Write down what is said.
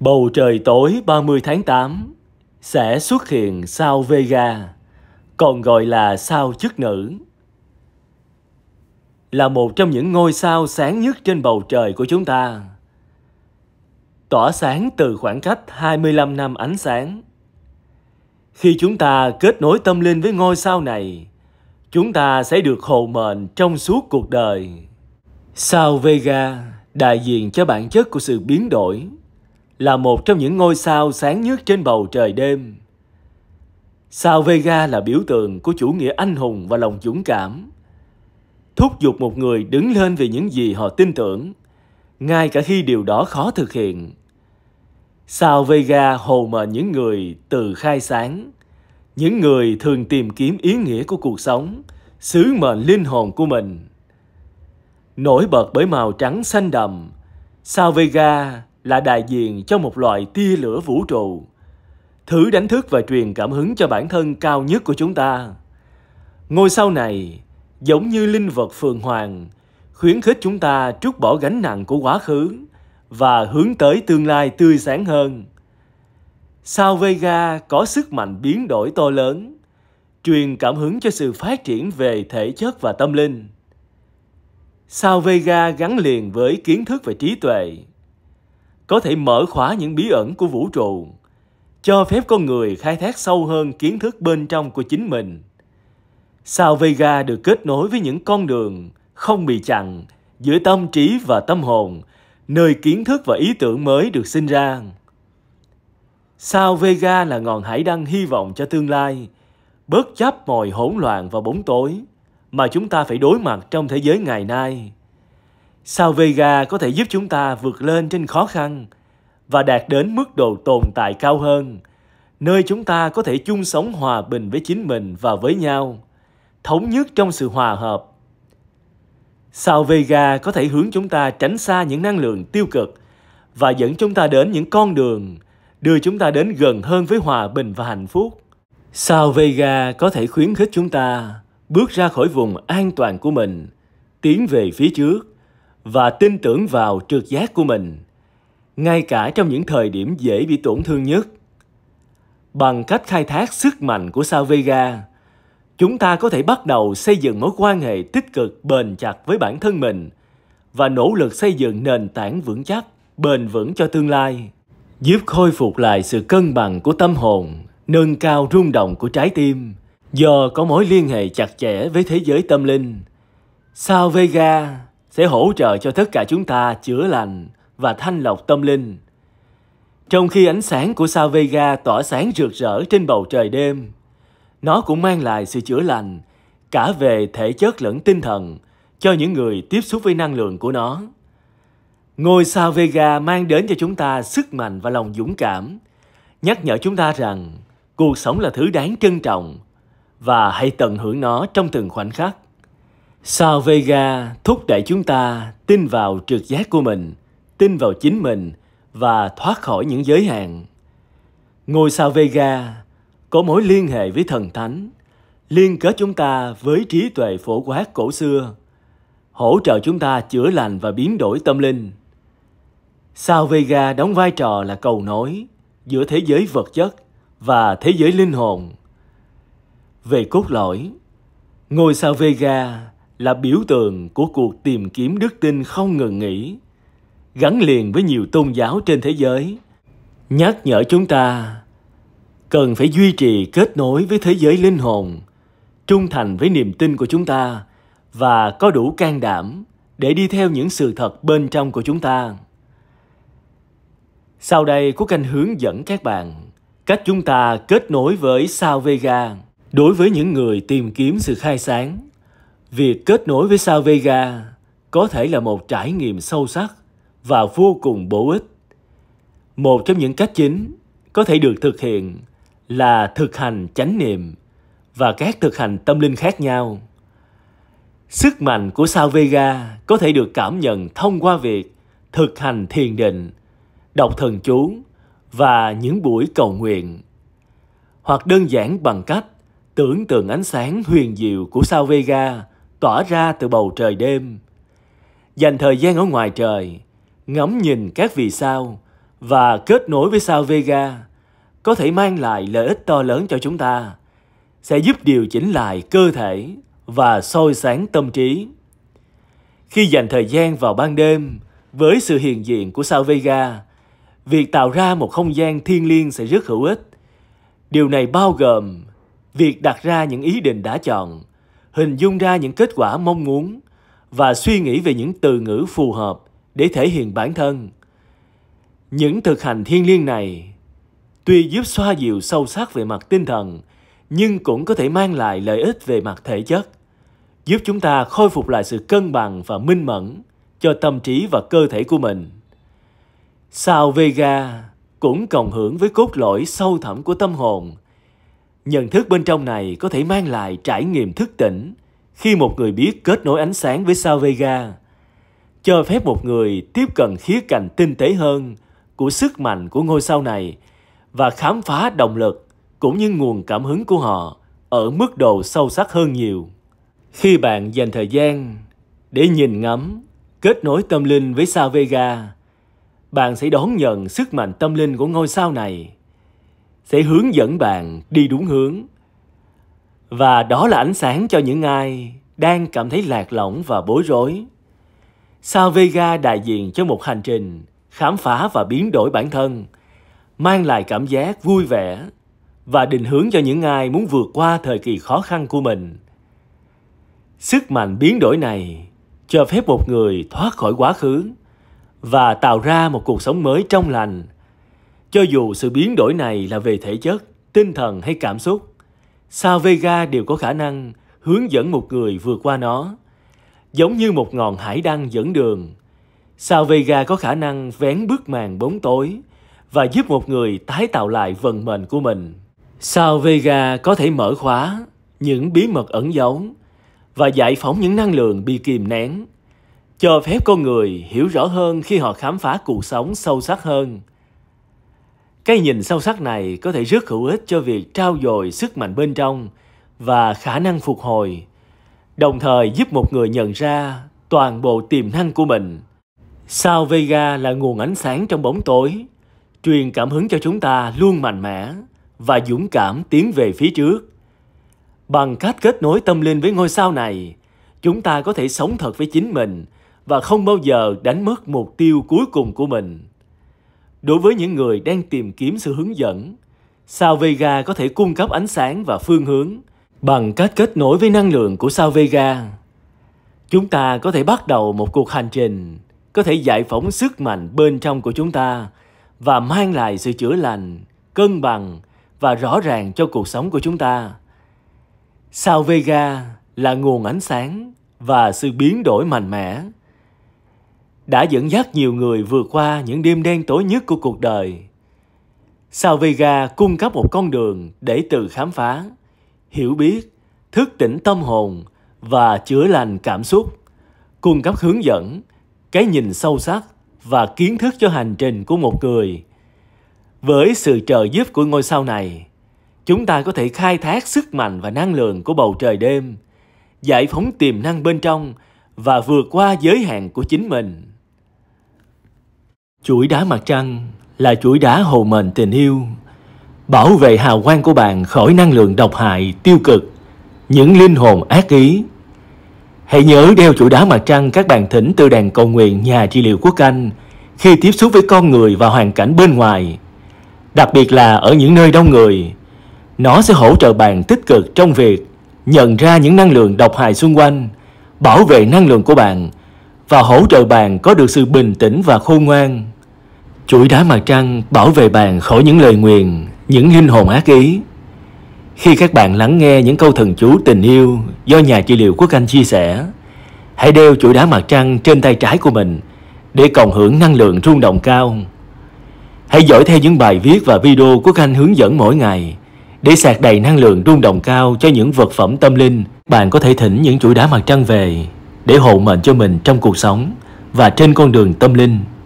Bầu trời tối 30 tháng 8 sẽ xuất hiện sao Vega, còn gọi là sao chức nữ. Là một trong những ngôi sao sáng nhất trên bầu trời của chúng ta. Tỏa sáng từ khoảng cách 25 năm ánh sáng. Khi chúng ta kết nối tâm linh với ngôi sao này, chúng ta sẽ được hộ mệnh trong suốt cuộc đời. Sao Vega đại diện cho bản chất của sự biến đổi là một trong những ngôi sao sáng nhất trên bầu trời đêm. Sao Vega là biểu tượng của chủ nghĩa anh hùng và lòng dũng cảm. Thúc giục một người đứng lên vì những gì họ tin tưởng, ngay cả khi điều đó khó thực hiện. Sao Vega hồ mệnh những người từ khai sáng, những người thường tìm kiếm ý nghĩa của cuộc sống, sứ mệnh linh hồn của mình. Nổi bật bởi màu trắng xanh đậm, Sao Vega là đại diện cho một loại tia lửa vũ trụ. Thử đánh thức và truyền cảm hứng cho bản thân cao nhất của chúng ta. Ngôi sao này, giống như linh vật phường hoàng, khuyến khích chúng ta trút bỏ gánh nặng của quá khứ và hướng tới tương lai tươi sáng hơn. Sao Vega có sức mạnh biến đổi to lớn, truyền cảm hứng cho sự phát triển về thể chất và tâm linh. Sao Vega gắn liền với kiến thức và trí tuệ, có thể mở khóa những bí ẩn của vũ trụ, cho phép con người khai thác sâu hơn kiến thức bên trong của chính mình. Sao Vega được kết nối với những con đường không bị chặn giữa tâm trí và tâm hồn, nơi kiến thức và ý tưởng mới được sinh ra. Sao Vega là ngọn hải đăng hy vọng cho tương lai, bớt chấp mọi hỗn loạn và bóng tối mà chúng ta phải đối mặt trong thế giới ngày nay. Sao Vega có thể giúp chúng ta vượt lên trên khó khăn và đạt đến mức độ tồn tại cao hơn, nơi chúng ta có thể chung sống hòa bình với chính mình và với nhau, thống nhất trong sự hòa hợp. Sao Vega có thể hướng chúng ta tránh xa những năng lượng tiêu cực và dẫn chúng ta đến những con đường đưa chúng ta đến gần hơn với hòa bình và hạnh phúc. Sao Vega có thể khuyến khích chúng ta bước ra khỏi vùng an toàn của mình, tiến về phía trước và tin tưởng vào trực giác của mình, ngay cả trong những thời điểm dễ bị tổn thương nhất. Bằng cách khai thác sức mạnh của sao Vega, chúng ta có thể bắt đầu xây dựng mối quan hệ tích cực bền chặt với bản thân mình và nỗ lực xây dựng nền tảng vững chắc, bền vững cho tương lai, giúp khôi phục lại sự cân bằng của tâm hồn, nâng cao rung động của trái tim do có mối liên hệ chặt chẽ với thế giới tâm linh. Sao Vega sẽ hỗ trợ cho tất cả chúng ta chữa lành và thanh lọc tâm linh. Trong khi ánh sáng của sao Vega tỏa sáng rực rỡ trên bầu trời đêm, nó cũng mang lại sự chữa lành cả về thể chất lẫn tinh thần cho những người tiếp xúc với năng lượng của nó. Ngôi sao Vega mang đến cho chúng ta sức mạnh và lòng dũng cảm, nhắc nhở chúng ta rằng cuộc sống là thứ đáng trân trọng và hãy tận hưởng nó trong từng khoảnh khắc. Sao Vega thúc đẩy chúng ta tin vào trực giác của mình, tin vào chính mình và thoát khỏi những giới hạn. Ngôi sao Vega có mối liên hệ với thần thánh, liên kết chúng ta với trí tuệ phổ quát cổ xưa, hỗ trợ chúng ta chữa lành và biến đổi tâm linh. Sao Vega đóng vai trò là cầu nối giữa thế giới vật chất và thế giới linh hồn. Về cốt lõi, ngôi sao Vega là biểu tượng của cuộc tìm kiếm đức tin không ngừng nghỉ, gắn liền với nhiều tôn giáo trên thế giới, nhắc nhở chúng ta cần phải duy trì kết nối với thế giới linh hồn, trung thành với niềm tin của chúng ta và có đủ can đảm để đi theo những sự thật bên trong của chúng ta. Sau đây có canh hướng dẫn các bạn cách chúng ta kết nối với Sao Vega đối với những người tìm kiếm sự khai sáng Việc kết nối với sao Vega có thể là một trải nghiệm sâu sắc và vô cùng bổ ích. Một trong những cách chính có thể được thực hiện là thực hành chánh niệm và các thực hành tâm linh khác nhau. Sức mạnh của sao Vega có thể được cảm nhận thông qua việc thực hành thiền định, đọc thần chú và những buổi cầu nguyện. Hoặc đơn giản bằng cách tưởng tượng ánh sáng huyền diệu của sao Vega tỏa ra từ bầu trời đêm. Dành thời gian ở ngoài trời, ngắm nhìn các vì sao và kết nối với sao Vega có thể mang lại lợi ích to lớn cho chúng ta, sẽ giúp điều chỉnh lại cơ thể và soi sáng tâm trí. Khi dành thời gian vào ban đêm với sự hiện diện của sao Vega, việc tạo ra một không gian thiên liêng sẽ rất hữu ích. Điều này bao gồm việc đặt ra những ý định đã chọn hình dung ra những kết quả mong muốn và suy nghĩ về những từ ngữ phù hợp để thể hiện bản thân những thực hành thiêng liêng này tuy giúp xoa dịu sâu sắc về mặt tinh thần nhưng cũng có thể mang lại lợi ích về mặt thể chất giúp chúng ta khôi phục lại sự cân bằng và minh mẫn cho tâm trí và cơ thể của mình sao vega cũng cộng hưởng với cốt lõi sâu thẳm của tâm hồn Nhận thức bên trong này có thể mang lại trải nghiệm thức tỉnh khi một người biết kết nối ánh sáng với sao Vega, cho phép một người tiếp cận khía cạnh tinh tế hơn của sức mạnh của ngôi sao này và khám phá động lực cũng như nguồn cảm hứng của họ ở mức độ sâu sắc hơn nhiều. Khi bạn dành thời gian để nhìn ngắm, kết nối tâm linh với sao Vega, bạn sẽ đón nhận sức mạnh tâm linh của ngôi sao này sẽ hướng dẫn bạn đi đúng hướng và đó là ánh sáng cho những ai đang cảm thấy lạc lõng và bối rối sao vega đại diện cho một hành trình khám phá và biến đổi bản thân mang lại cảm giác vui vẻ và định hướng cho những ai muốn vượt qua thời kỳ khó khăn của mình sức mạnh biến đổi này cho phép một người thoát khỏi quá khứ và tạo ra một cuộc sống mới trong lành cho dù sự biến đổi này là về thể chất, tinh thần hay cảm xúc, sao Vega đều có khả năng hướng dẫn một người vượt qua nó. Giống như một ngọn hải đăng dẫn đường, sao Vega có khả năng vén bức màn bóng tối và giúp một người tái tạo lại vận mệnh của mình. Sao Vega có thể mở khóa những bí mật ẩn giấu và giải phóng những năng lượng bị kìm nén, cho phép con người hiểu rõ hơn khi họ khám phá cuộc sống sâu sắc hơn – cái nhìn sâu sắc này có thể rất hữu ích cho việc trao dồi sức mạnh bên trong và khả năng phục hồi, đồng thời giúp một người nhận ra toàn bộ tiềm năng của mình. Sao Vega là nguồn ánh sáng trong bóng tối, truyền cảm hứng cho chúng ta luôn mạnh mẽ và dũng cảm tiến về phía trước. Bằng cách kết nối tâm linh với ngôi sao này, chúng ta có thể sống thật với chính mình và không bao giờ đánh mất mục tiêu cuối cùng của mình. Đối với những người đang tìm kiếm sự hướng dẫn, sao Vega có thể cung cấp ánh sáng và phương hướng bằng cách kết nối với năng lượng của sao Vega. Chúng ta có thể bắt đầu một cuộc hành trình, có thể giải phóng sức mạnh bên trong của chúng ta và mang lại sự chữa lành, cân bằng và rõ ràng cho cuộc sống của chúng ta. Sao Vega là nguồn ánh sáng và sự biến đổi mạnh mẽ đã dẫn dắt nhiều người vượt qua những đêm đen tối nhất của cuộc đời. Sao Vega cung cấp một con đường để từ khám phá, hiểu biết, thức tỉnh tâm hồn và chữa lành cảm xúc, cung cấp hướng dẫn, cái nhìn sâu sắc và kiến thức cho hành trình của một người. Với sự trợ giúp của ngôi sao này, chúng ta có thể khai thác sức mạnh và năng lượng của bầu trời đêm, giải phóng tiềm năng bên trong và vượt qua giới hạn của chính mình Chuỗi đá mặt trăng là chuỗi đá hồ mền tình yêu, bảo vệ hào quang của bạn khỏi năng lượng độc hại, tiêu cực, những linh hồn ác ý. Hãy nhớ đeo chuỗi đá mặt trăng các bạn thỉnh từ đàn cầu nguyện nhà trị liệu quốc anh khi tiếp xúc với con người và hoàn cảnh bên ngoài, đặc biệt là ở những nơi đông người. Nó sẽ hỗ trợ bạn tích cực trong việc nhận ra những năng lượng độc hại xung quanh, bảo vệ năng lượng của bạn và hỗ trợ bạn có được sự bình tĩnh và khôn ngoan Chuỗi đá mặt trăng bảo vệ bạn khỏi những lời nguyền, những linh hồn ác ý. Khi các bạn lắng nghe những câu thần chú tình yêu do nhà trị liệu Quốc Anh chia sẻ, hãy đeo chuỗi đá mặt trăng trên tay trái của mình để cộng hưởng năng lượng rung động cao. Hãy dõi theo những bài viết và video của Khanh hướng dẫn mỗi ngày để sạc đầy năng lượng rung động cao cho những vật phẩm tâm linh. Bạn có thể thỉnh những chuỗi đá mặt trăng về để hộ mệnh cho mình trong cuộc sống và trên con đường tâm linh.